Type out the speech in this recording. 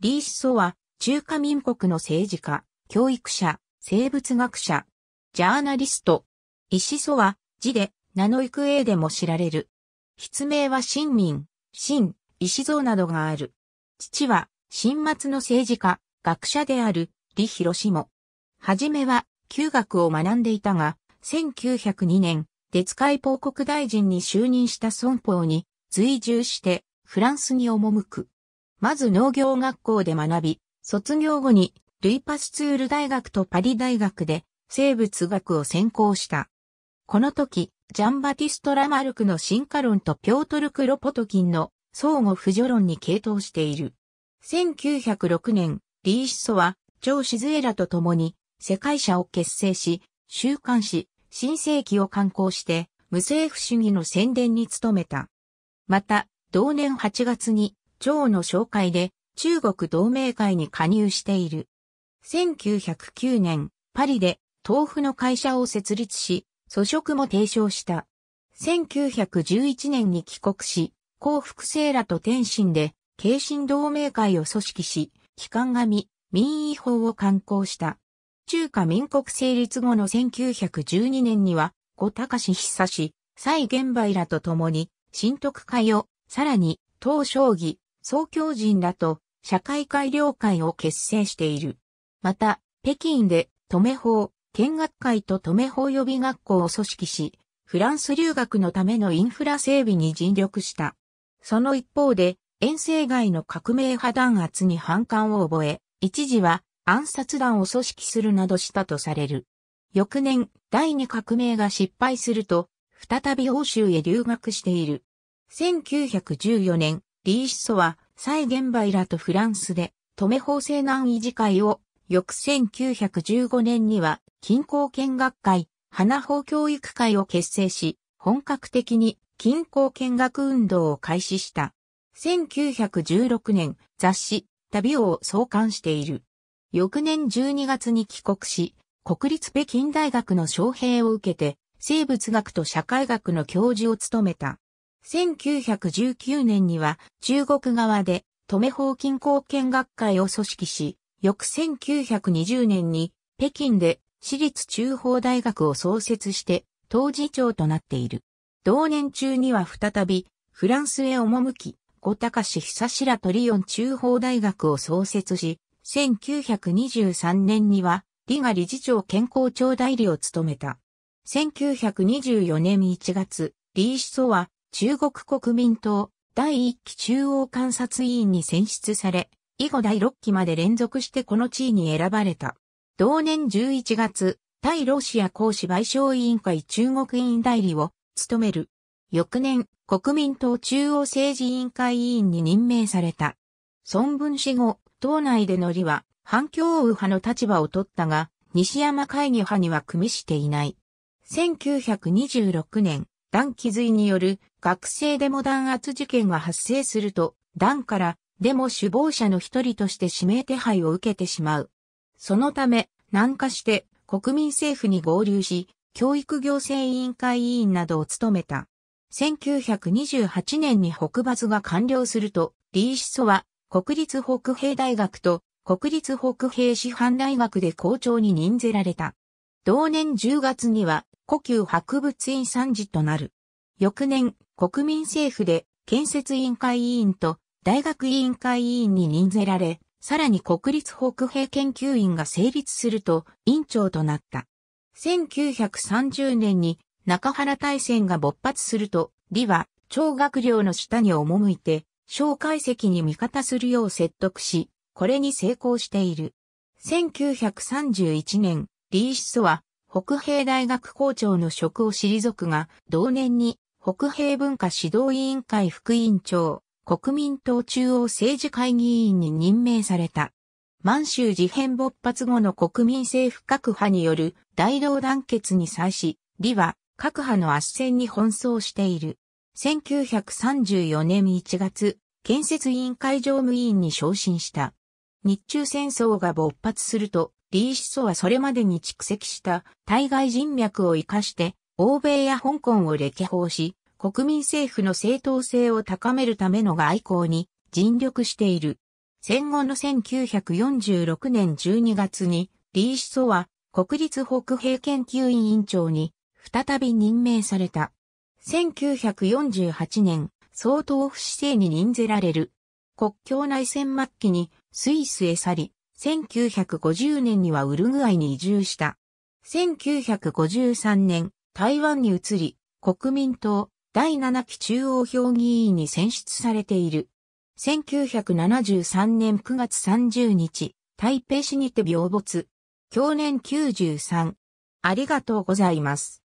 リー・シソは、中華民国の政治家、教育者、生物学者、ジャーナリスト。イシソは、字で、名の育英でも知られる。筆名は新民、新、石像などがある。父は、新末の政治家、学者である、李広も。はじめは、旧学を学んでいたが、1902年、デツカイ報国大臣に就任した孫法に、随従して、フランスに赴く。まず農業学校で学び、卒業後にルイパスツール大学とパリ大学で生物学を専攻した。この時、ジャンバティスト・ラマルクの進化論とピョートル・クロポトキンの相互扶助論に傾倒している。1906年、リーシソは、ジョー・シズエラと共に、世界社を結成し、週刊誌、新世紀を刊行して、無政府主義の宣伝に努めた。また、同年8月に、長の紹介で中国同盟会に加入している。1909年、パリで豆腐の会社を設立し、粗食も提唱した。1911年に帰国し、幸福生らと天津で、慶心同盟会を組織し、機関紙、民意法を刊行した。中華民国成立後の1912年には、小高志久志、蔡元梅らと共に、新徳会を、さらに、東将棋、総教人らと社会改良会を結成している。また、北京で、止め法、見学会と止め法予備学校を組織し、フランス留学のためのインフラ整備に尽力した。その一方で、遠征外の革命派弾圧に反感を覚え、一時は暗殺団を組織するなどしたとされる。翌年、第二革命が失敗すると、再び欧州へ留学している。1914年、リー・シソは、蔡場イラとフランスで、止め法制難維持会を、翌1915年には、近郊見学会、花法教育会を結成し、本格的に近郊見学運動を開始した。1916年、雑誌、旅を創刊している。翌年12月に帰国し、国立北京大学の招聘を受けて、生物学と社会学の教授を務めた。1919年には中国側で留め法金貢献学会を組織し、翌1920年に北京で私立中法大学を創設して当事長となっている。同年中には再びフランスへ赴き、小高市久志らトリオン中法大学を創設し、1923年には理が理事長健康庁代理を務めた。1924年1月、李ー・シソは中国国民党第1期中央監察委員に選出され、以後第6期まで連続してこの地位に選ばれた。同年11月、対ロシア公使賠償委員会中国委員代理を務める。翌年、国民党中央政治委員会委員に任命された。孫文氏後、党内での李は反共右派の立場を取ったが、西山会議派には組みしていない。1926年、弾気髄による学生デモ弾圧事件が発生すると、弾からデモ首謀者の一人として指名手配を受けてしまう。そのため、南下して国民政府に合流し、教育行政委員会委員などを務めた。1928年に北伐が完了すると、リー・シソは国立北平大学と国立北平師範大学で校長に任ぜられた。同年10月には故宮博物院参事となる。翌年、国民政府で建設委員会委員と大学委員会委員に任ぜられ、さらに国立北平研究院が成立すると委員長となった。1930年に中原大戦が勃発すると、李は超学寮の下に赴いて、小解析に味方するよう説得し、これに成功している。1931年、李一祖は北平大学校長の職を退くが、同年に北平文化指導委員会副委員長、国民党中央政治会議員に任命された。満州事変勃発後の国民政府各派による大同団結に際し、李は各派の圧戦に奔走している。1934年1月、建設委員会常務委員に昇進した。日中戦争が勃発すると、リーシソはそれまでに蓄積した対外人脈を活かして、欧米や香港を歴訪し、国民政府の正当性を高めるための外交に尽力している。戦後の1946年12月に、リーシソは国立北平研究院院長に再び任命された。1948年、総統府市政に任ぜられる。国境内戦末期にスイスへ去り、1950年にはウルグアイに移住した。1953年、台湾に移り、国民党第7期中央評議員に選出されている。1973年9月30日、台北市にて病没。去年93。ありがとうございます。